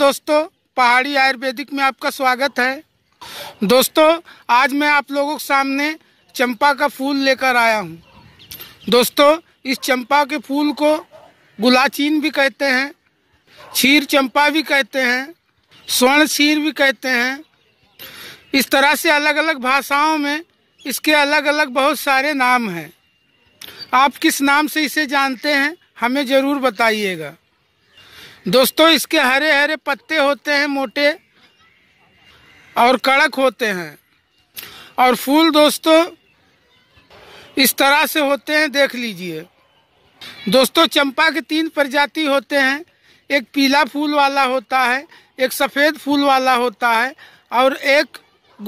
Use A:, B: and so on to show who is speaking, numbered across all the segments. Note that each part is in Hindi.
A: दोस्तों पहाड़ी आयुर्वेदिक में आपका स्वागत है दोस्तों आज मैं आप लोगों के सामने चंपा का फूल लेकर आया हूँ दोस्तों इस चंपा के फूल को गुलाचीन भी कहते हैं छीर चंपा भी कहते हैं स्वर्ण छीर भी कहते हैं इस तरह से अलग अलग भाषाओं में इसके अलग अलग बहुत सारे नाम हैं आप किस नाम से इसे जानते हैं हमें ज़रूर बताइएगा दोस्तों इसके हरे हरे पत्ते होते हैं मोटे और कड़क होते हैं और फूल दोस्तों इस तरह से होते हैं देख लीजिए दोस्तों चंपा के तीन प्रजाति होते हैं एक पीला फूल वाला होता है एक सफ़ेद फूल वाला होता है और एक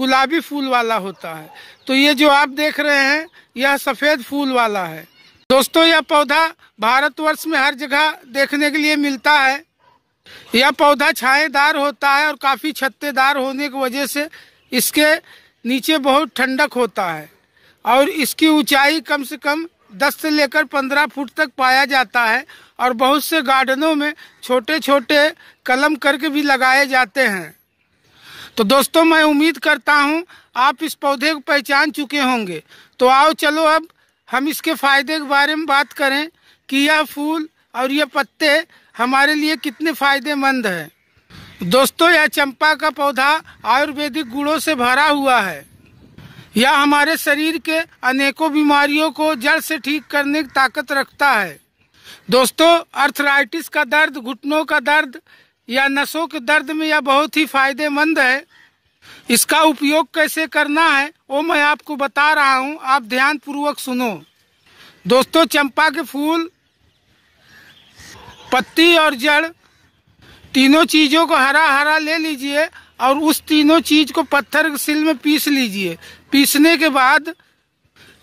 A: गुलाबी फूल वाला होता है तो ये जो आप देख रहे हैं यह सफ़ेद फूल वाला है दोस्तों यह पौधा भारतवर्ष में हर जगह देखने के लिए मिलता है यह पौधा छाएदार होता है और काफ़ी छत्तेदार होने की वजह से इसके नीचे बहुत ठंडक होता है और इसकी ऊंचाई कम से कम 10 से लेकर 15 फुट तक पाया जाता है और बहुत से गार्डनों में छोटे छोटे कलम करके भी लगाए जाते हैं तो दोस्तों मैं उम्मीद करता हूं आप इस पौधे को पहचान चुके होंगे तो आओ चलो अब हम इसके फायदे के बारे में बात करें कि यह फूल और यह पत्ते हमारे लिए कितने फायदेमंद है दोस्तों यह चंपा का पौधा आयुर्वेदिक गुणों से भरा हुआ है यह हमारे शरीर के अनेकों बीमारियों को जड़ से ठीक करने की ताकत रखता है दोस्तों अर्थराइटिस का दर्द घुटनों का दर्द या नसों के दर्द में यह बहुत ही फायदेमंद है इसका उपयोग कैसे करना है वो मैं आपको बता रहा हूँ आप ध्यान पूर्वक सुनो दोस्तों चंपा के फूल पत्ती और जड़ तीनों चीज़ों को हरा हरा ले लीजिए और उस तीनों चीज़ को पत्थर के सिल में पीस लीजिए पीसने के बाद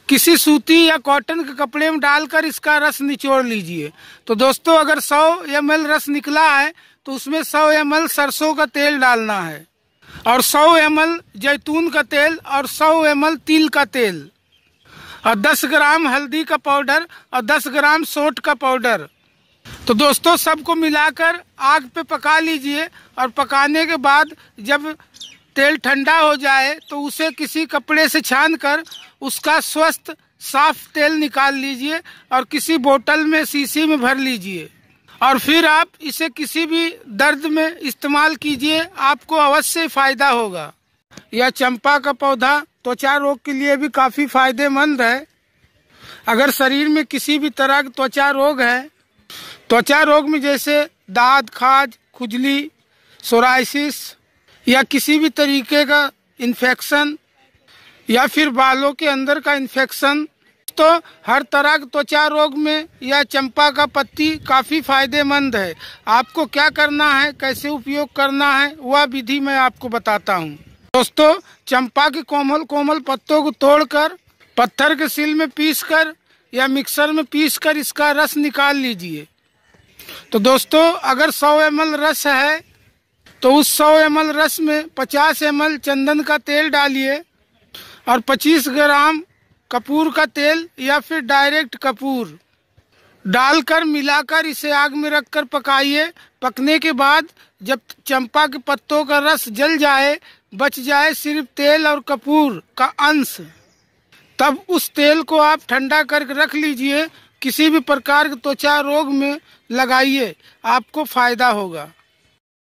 A: किसी सूती या कॉटन के कपड़े में डालकर इसका रस निचोड़ लीजिए तो दोस्तों अगर 100 एम रस निकला है तो उसमें 100 एम सरसों का तेल डालना है और 100 एम जैतून का तेल और 100 एम तिल का तेल और 10 ग्राम हल्दी का पाउडर और 10 ग्राम सोट का पाउडर तो दोस्तों सबको मिलाकर आग पे पका लीजिए और पकाने के बाद जब तेल ठंडा हो जाए तो उसे किसी कपड़े से छान कर उसका स्वस्थ साफ तेल निकाल लीजिए और किसी बोतल में शीशी में भर लीजिए और फिर आप इसे किसी भी दर्द में इस्तेमाल कीजिए आपको अवश्य फायदा होगा यह चंपा का पौधा त्वचा रोग के लिए भी काफी फायदेमंद है अगर शरीर में किसी भी तरह का त्वचा रोग है त्वचा रोग में जैसे दाद खाज खुजली सोराइसिस या किसी भी तरीके का इन्फेक्शन या फिर बालों के अंदर का इन्फेक्शन दोस्तों हर तरह के त्वचा रोग में यह चंपा का पत्ती काफ़ी फायदेमंद है आपको क्या करना है कैसे उपयोग करना है वह विधि मैं आपको बताता हूँ दोस्तों चंपा के कोमल कोमल पत्तों को तोड़कर पत्थर के सिल में पीसकर या मिक्सर में पीसकर इसका रस निकाल लीजिए तो दोस्तों अगर 100 एम रस है तो उस 100 एम रस में 50 एम चंदन का तेल डालिए और 25 ग्राम कपूर का तेल या फिर डायरेक्ट कपूर डालकर मिलाकर इसे आग में रखकर पकाइए पकने के बाद जब चंपा के पत्तों का रस जल जाए बच जाए सिर्फ तेल और कपूर का अंश तब उस तेल को आप ठंडा करके रख लीजिए किसी भी प्रकार के त्वचा रोग में लगाइए आपको फायदा होगा